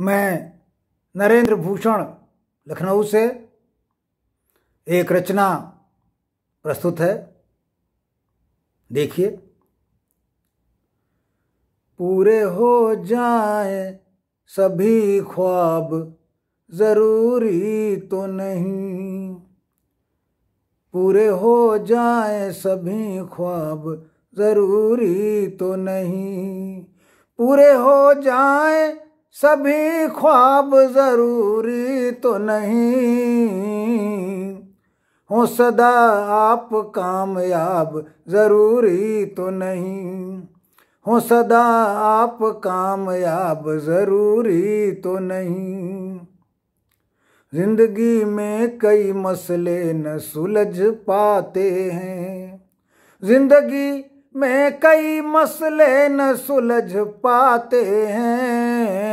मैं नरेंद्र भूषण लखनऊ से एक रचना प्रस्तुत है देखिए पूरे हो जाए सभी ख्वाब ज़रूरी तो नहीं पूरे हो जाए सभी ख्वाब ज़रूरी तो नहीं पूरे हो जाए सभी ख्वाब जरूरी तो नहीं हो सदा आप कामयाब जरूरी तो नहीं हो सदा आप कामयाब जरूरी तो नहीं जिंदगी में कई मसले न सुलझ पाते हैं जिंदगी में कई मसले न सुलझ पाते हैं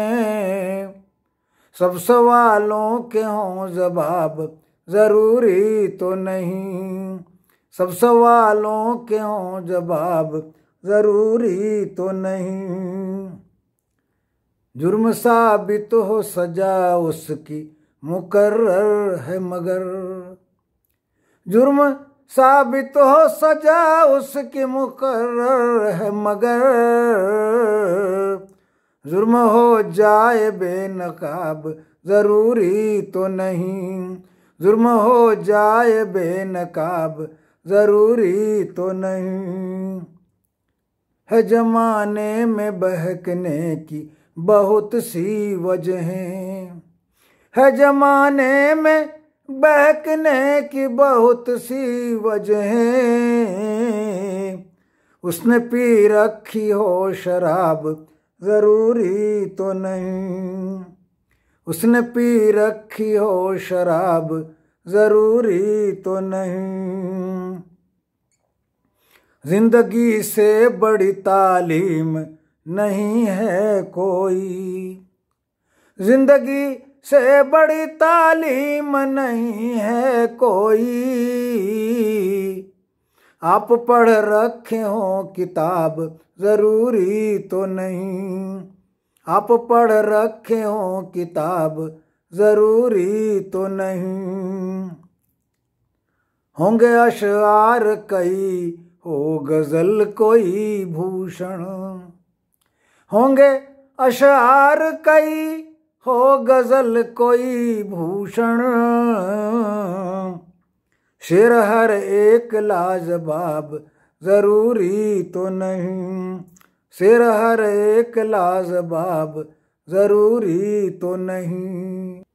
सब सवालों के हों जवाब ज़रूरी तो नहीं सब सवालों के हों जवाब ज़रूरी तो नहीं जुर्म साबित हो सजा उसकी मुकर्र है मगर जुर्म साबित हो सजा उसकी मुकर है मगर जुर्म हो जाए बेनकाब ज़रूरी तो नहीं जुर्म हो जाए बेनकाब ज़रूरी तो नहीं है जमाने में बहकने की बहुत सी वजहें है जमाने में बहकने की बहुत सी वजहें उसने पी रखी हो शराब जरूरी तो नहीं उसने पी रखी हो शराब जरूरी तो नहीं जिंदगी से बड़ी तालीम नहीं है कोई जिंदगी से बड़ी तालीम नहीं है कोई आप पढ़ रखे हो किताब ज़रूरी तो नहीं आप पढ़ रखे हो किताब ज़रूरी तो नहीं होंगे अशार कई हो गज़ल कोई भूषण होंगे अशार कई हो गजल कोई भूषण शेर हर एक लाजवाब जरूरी तो नहीं शेर हर एक लाजवाब जरूरी तो नहीं